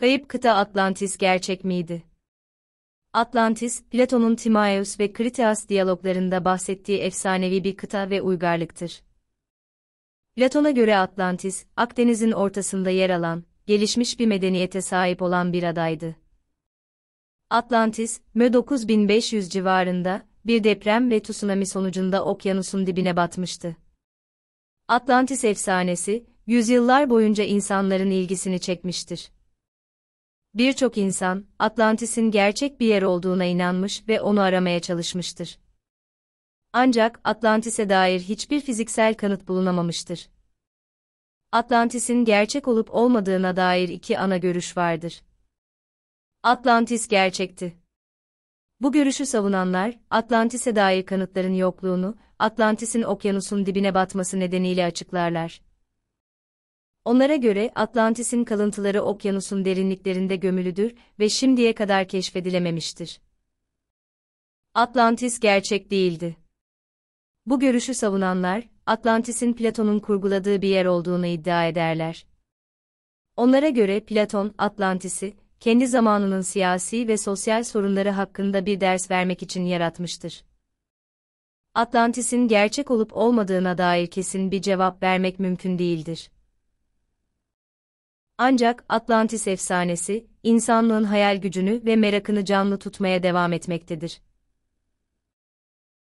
Kayıp kıta Atlantis gerçek miydi? Atlantis, Platon'un Timaeus ve Critias diyaloglarında bahsettiği efsanevi bir kıta ve uygarlıktır. Platon'a göre Atlantis, Akdeniz'in ortasında yer alan, gelişmiş bir medeniyete sahip olan bir adaydı. Atlantis, Mö 9500 civarında, bir deprem ve tsunami sonucunda okyanusun dibine batmıştı. Atlantis efsanesi, yüzyıllar boyunca insanların ilgisini çekmiştir birçok insan, Atlantis'in gerçek bir yer olduğuna inanmış ve onu aramaya çalışmıştır. Ancak Atlantis'e dair hiçbir fiziksel kanıt bulunamamıştır. Atlantis'in gerçek olup olmadığına dair iki ana görüş vardır. Atlantis gerçekti. Bu görüşü savunanlar, Atlantis'e dair kanıtların yokluğunu, Atlantis'in okyanusun dibine batması nedeniyle açıklarlar. Onlara göre Atlantis'in kalıntıları okyanusun derinliklerinde gömülüdür ve şimdiye kadar keşfedilememiştir. Atlantis gerçek değildi. Bu görüşü savunanlar, Atlantis'in Platon'un kurguladığı bir yer olduğunu iddia ederler. Onlara göre Platon, Atlantis'i, kendi zamanının siyasi ve sosyal sorunları hakkında bir ders vermek için yaratmıştır. Atlantis'in gerçek olup olmadığına dair kesin bir cevap vermek mümkün değildir. Ancak Atlantis efsanesi, insanlığın hayal gücünü ve merakını canlı tutmaya devam etmektedir.